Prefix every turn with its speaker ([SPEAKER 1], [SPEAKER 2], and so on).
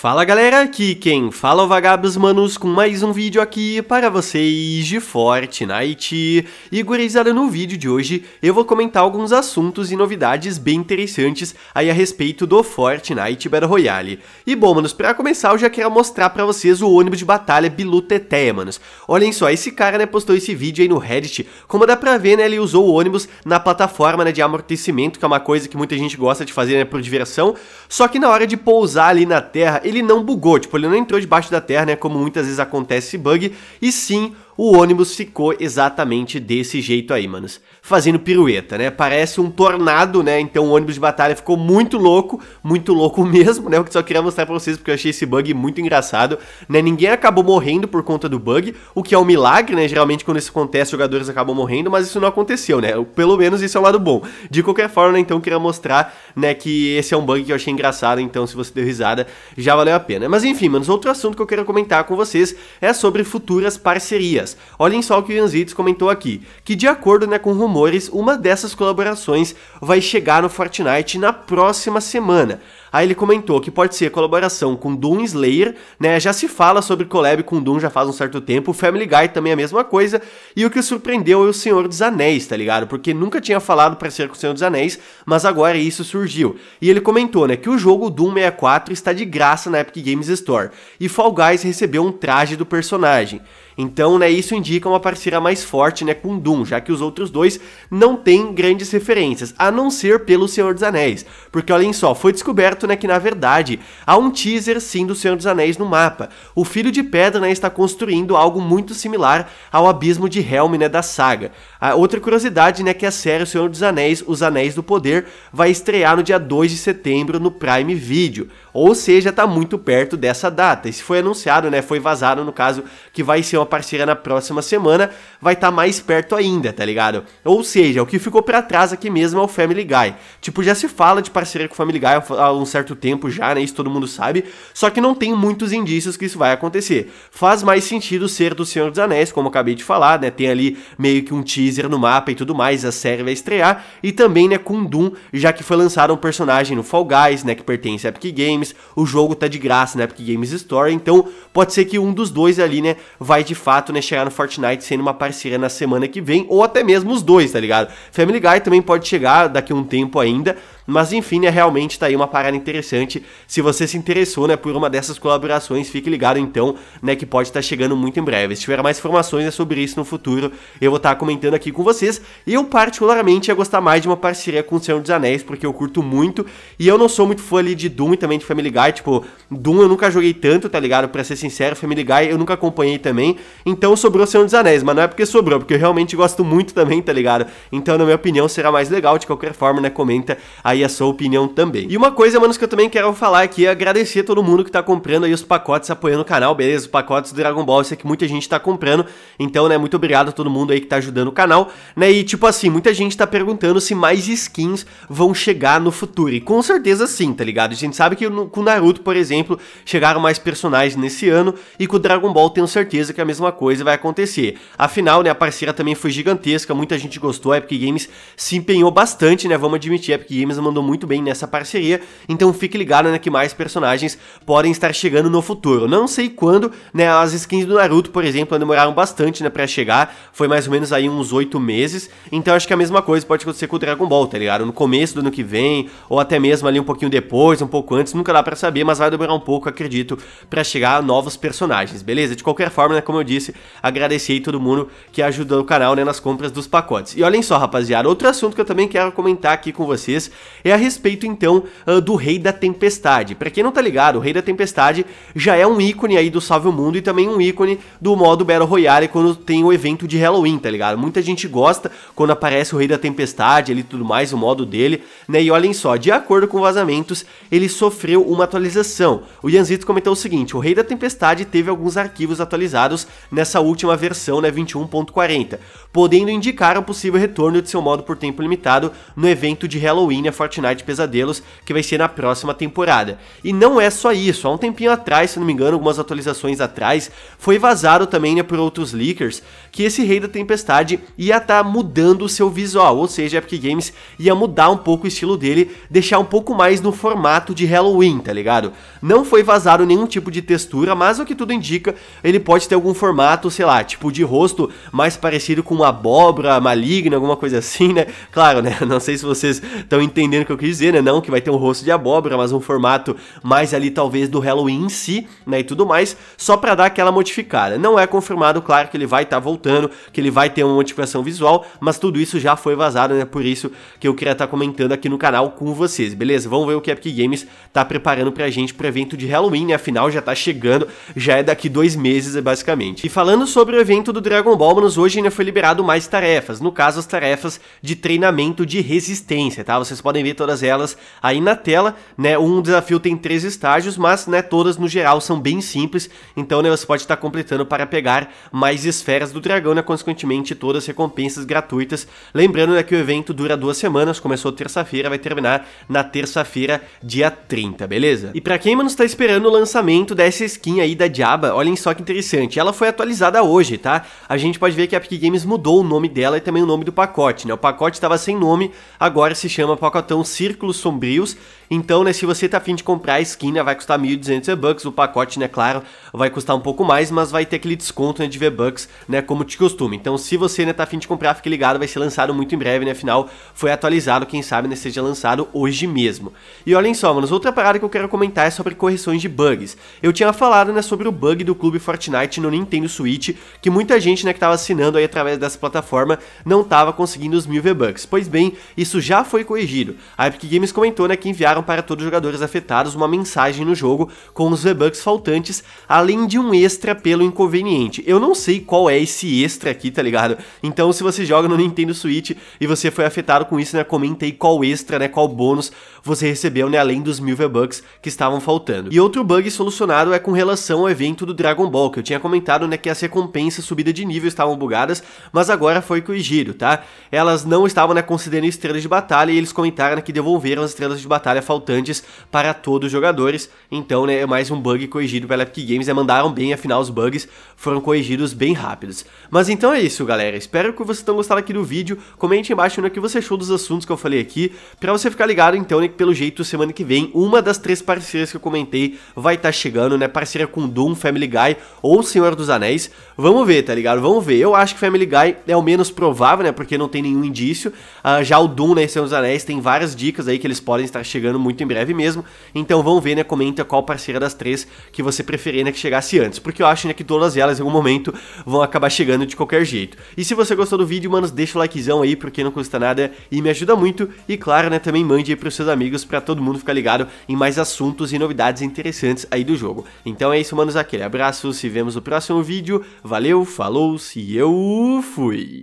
[SPEAKER 1] Fala galera, aqui quem fala é o Vagabos Manos com mais um vídeo aqui para vocês de Fortnite. E gurizada, no vídeo de hoje eu vou comentar alguns assuntos e novidades bem interessantes aí a respeito do Fortnite Battle Royale. E bom, manos, para começar eu já quero mostrar para vocês o ônibus de batalha Bilu manos. Olhem só, esse cara né, postou esse vídeo aí no Reddit, como dá pra ver né, ele usou o ônibus na plataforma né, de amortecimento, que é uma coisa que muita gente gosta de fazer né, por diversão, só que na hora de pousar ali na terra ele não bugou, tipo, ele não entrou debaixo da terra, né, como muitas vezes acontece esse bug, e sim o ônibus ficou exatamente desse jeito aí, manos. Fazendo pirueta, né? Parece um tornado, né? Então o ônibus de batalha ficou muito louco, muito louco mesmo, né? O que só queria mostrar pra vocês porque eu achei esse bug muito engraçado, né? Ninguém acabou morrendo por conta do bug, o que é um milagre, né? Geralmente quando isso acontece, jogadores acabam morrendo, mas isso não aconteceu, né? Pelo menos isso é o um lado bom. De qualquer forma, né? Então queria mostrar, né? Que esse é um bug que eu achei engraçado, então se você deu risada, já valeu a pena. Mas enfim, manos, outro assunto que eu quero comentar com vocês é sobre futuras parcerias dias. Olhem só o que o Yanzites comentou aqui, que de acordo né, com rumores, uma dessas colaborações vai chegar no Fortnite na próxima semana. Aí ele comentou que pode ser colaboração com Doom Slayer, né? Já se fala sobre collab com Doom já faz um certo tempo. Family Guy também é a mesma coisa. E o que surpreendeu é o Senhor dos Anéis, tá ligado? Porque nunca tinha falado para ser com o Senhor dos Anéis, mas agora isso surgiu. E ele comentou, né, que o jogo Doom 64 está de graça na Epic Games Store. E Fall Guys recebeu um traje do personagem. Então, né, isso indica uma parceria mais forte, né, com Doom, já que os outros dois não têm grandes referências, a não ser pelo Senhor dos Anéis. Porque olhem só, foi descoberto certo, né, que na verdade há um teaser sim do Senhor dos Anéis no mapa. O Filho de Pedra, né, está construindo algo muito similar ao Abismo de Helm, né, da saga. A outra curiosidade, né, que a série Senhor dos Anéis, Os Anéis do Poder, vai estrear no dia 2 de setembro no Prime Video. Ou seja, está muito perto dessa data. Isso foi anunciado, né? Foi vazado no caso que vai ser uma parceira na próxima semana, vai estar tá mais perto ainda, tá ligado? Ou seja, o que ficou para trás aqui mesmo é o Family Guy. Tipo, já se fala de parceria com o Family Guy há um certo tempo já, né? Isso todo mundo sabe, só que não tem muitos indícios que isso vai acontecer. Faz mais sentido ser do Senhor dos Anéis, como acabei de falar, né? Tem ali meio que um teaser no mapa e tudo mais, a série vai estrear e também, né, com Doom, já que foi lançado um personagem no Fall Guys, né, que pertence a Epic Games games, o jogo tá de graça na né, Epic Games Store, então pode ser que um dos dois ali, né, vai de fato, né, chegar no Fortnite sendo uma parceria na semana que vem, ou até mesmo os dois, tá ligado? Family Guy também pode chegar daqui a um tempo ainda, mas enfim, né, realmente tá aí uma parada interessante. Se você se interessou, né, por uma dessas colaborações, fique ligado então, né, que pode estar tá chegando muito em breve. Se tiver mais informações né, sobre isso no futuro, eu vou estar tá comentando aqui com vocês. Eu particularmente ia gostar mais de uma parceria com o Senhor dos Anéis, porque eu curto muito, e eu não sou muito fã ali de Doom e também de Family Guy, tipo, Doom eu nunca joguei tanto, tá ligado? Para ser sincero, Family Guy eu nunca acompanhei também. Então sobrou Senhor dos Anéis, mas não é porque sobrou, porque eu realmente gosto muito também, tá ligado? Então, na minha opinião, será mais legal de qualquer forma, né? Comenta aí aí a sua opinião também. E uma coisa, manos, que eu também quero falar aqui é agradecer todo mundo que tá comprando aí os pacotes apoiando o canal, beleza? Os pacotes do Dragon Ball, isso sei que muita gente tá comprando, então, né, muito obrigado a todo mundo aí que tá ajudando o canal, né? E tipo assim, muita gente tá perguntando se mais skins vão chegar no futuro, e com certeza sim, tá ligado? A gente sabe que no, com Naruto, por exemplo, chegaram mais personagens nesse ano, e com o Dragon Ball tenho certeza que a mesma coisa vai acontecer. Afinal, né, a parceira também foi gigantesca, muita gente gostou, a Epic Games se empenhou bastante, né? Vamos admitir, a Epic Games é mandou muito bem nessa parceria, então fique ligado né, que mais personagens podem estar chegando no futuro. Não sei quando, né, as skins do Naruto, por exemplo, demoraram bastante né, para chegar, foi mais ou menos aí uns 8 meses, então acho que é a mesma coisa pode acontecer com o Dragon Ball, tá ligado? No começo do ano que vem, ou até mesmo ali um pouquinho depois, um pouco antes, nunca dá para saber, mas vai demorar um pouco, acredito, para chegar novos personagens, beleza? De qualquer forma, né, como eu disse, agradecer aí todo mundo que ajudou o canal né, nas compras dos pacotes. E olhem só, rapaziada, outro assunto que eu também quero comentar aqui com vocês é a respeito então ah, do Rei da Tempestade. Para quem não tá ligado, o Rei da Tempestade já é um ícone aí do Salve o Mundo e também um ícone do modo Battle Royale quando tem o evento de Halloween, tá ligado? Muita gente gosta quando aparece o Rei da Tempestade ali tudo mais, o modo dele, né? E olhem só, de acordo com vazamentos, ele sofreu uma atualização. O Yanzito comentou o seguinte: o Rei da Tempestade teve alguns arquivos atualizados nessa última versão, né, 21.40, podendo indicar o um possível retorno de seu modo por tempo limitado no evento de Halloween né? Fortnite Pesadelos, que vai ser na próxima temporada. E não é só isso, há um tempinho atrás, se não me engano, algumas atualizações atrás, foi vazado também né, por outros leakers que esse Rei da Tempestade ia estar tá mudando o seu visual, ou seja, a Epic Games ia mudar um pouco o estilo dele, deixar um pouco mais no formato de Halloween, tá ligado? Não foi vazado nenhum tipo de textura, mas o que tudo indica, ele pode ter algum formato, sei lá, tipo de rosto mais parecido com uma abóbora maligna, alguma coisa assim, né? Claro, né? Não sei se vocês estão entendendo entendendo o que eu quis dizer, né? Não que vai ter um rosto de abóbora, mas um formato mais ali talvez do Halloween em si, né? E tudo mais, só para dar aquela modificada. Não é confirmado, claro, que ele vai estar tá voltando, que ele vai ter uma modificação visual, mas tudo isso já foi vazado, né? Por isso que eu queria estar tá comentando aqui no canal com vocês, beleza? Vamos ver o que a Epic Games tá preparando pra gente pro evento de Halloween, né? Afinal, já tá chegando, já é daqui dois meses, basicamente. E falando sobre o evento do Dragon Ball, manos, hoje ainda né, foi liberado mais tarefas, no caso, as tarefas de treinamento de resistência, tá? Vocês podem podem ver todas elas aí na tela, né? Um desafio tem três estágios, mas, né, todas no geral são bem simples, então, né, você pode estar completando para pegar mais esferas do dragão, né, consequentemente todas recompensas gratuitas. Lembrando, né, que o evento dura duas semanas, começou terça-feira, vai terminar na terça-feira, dia 30, beleza? E para quem, mano, está esperando o lançamento dessa skin aí da Diaba, olhem só que interessante, ela foi atualizada hoje, tá? A gente pode ver que a Epic Games mudou o nome dela e também o nome do pacote, né? O pacote estava sem nome, agora se chama pacote cartão Círculos Sombrios. Então, né, se você tá afim de comprar a skin, né, vai custar 1.200 V-Bucks, o pacote, né, claro, vai custar um pouco mais, mas vai ter aquele desconto, né, de V-Bucks, né, como de costume. Então, se você, né, tá afim de comprar, fique ligado, vai ser lançado muito em breve, né, afinal, foi atualizado, quem sabe, né, seja lançado hoje mesmo. E olhem só, manos, outra parada que eu quero comentar é sobre correções de bugs. Eu tinha falado, né, sobre o bug do Clube Fortnite no Nintendo Switch, que muita gente, né, que tava assinando aí através dessa plataforma, não tava conseguindo os 1.000 V-Bucks. Pois bem, isso já foi corrigido a Epic Games comentou né, que enviaram para todos os jogadores afetados uma mensagem no jogo com os V-Bucks faltantes, além de um extra pelo inconveniente. Eu não sei qual é esse extra aqui, tá ligado? Então, se você joga no Nintendo Switch e você foi afetado com isso, né, comenta aí qual extra, né, qual bônus você recebeu, né, além dos mil V-Bucks que estavam faltando. E outro bug solucionado é com relação ao evento do Dragon Ball, que eu tinha comentado, né, que as recompensas subida de nível estavam bugadas, mas agora foi corrigido, tá? Elas não estavam, né, considerando estrelas de batalha e eles comentaram que devolveram as estrelas de batalha faltantes para todos os jogadores. Então, né, é mais um bug corrigido pela Epic Games, né, mandaram bem, afinal os bugs foram corrigidos bem rápidos. Mas então é isso, galera. Espero que vocês tenham gostado aqui do vídeo. Comente embaixo né, o que você achou dos assuntos que eu falei aqui, para você ficar ligado então, né, que pelo jeito semana que vem, uma das três parcerias que eu comentei vai estar tá chegando, né, parceria com Doom, Family Guy ou Senhor dos Anéis. Vamos ver, tá ligado? Vamos ver. Eu acho que Family Guy é o menos provável, né, porque não tem nenhum indício. Uh, já o Doom, né, Senhor dos Anéis tem várias várias dicas aí que eles podem estar chegando muito em breve mesmo. Então vão ver, né? Comenta qual parceira das três que você preferir, né? Que chegasse antes. Porque eu acho, né? Que todas elas em algum momento vão acabar chegando de qualquer jeito. E se você gostou do vídeo, manos, deixa o likezão aí, porque não custa nada e me ajuda muito. E claro, né? Também mande aí pros seus amigos para todo mundo ficar ligado em mais assuntos e novidades interessantes aí do jogo. Então é isso, manos. Aquele abraço. Se vemos no próximo vídeo. Valeu, falou, se eu fui!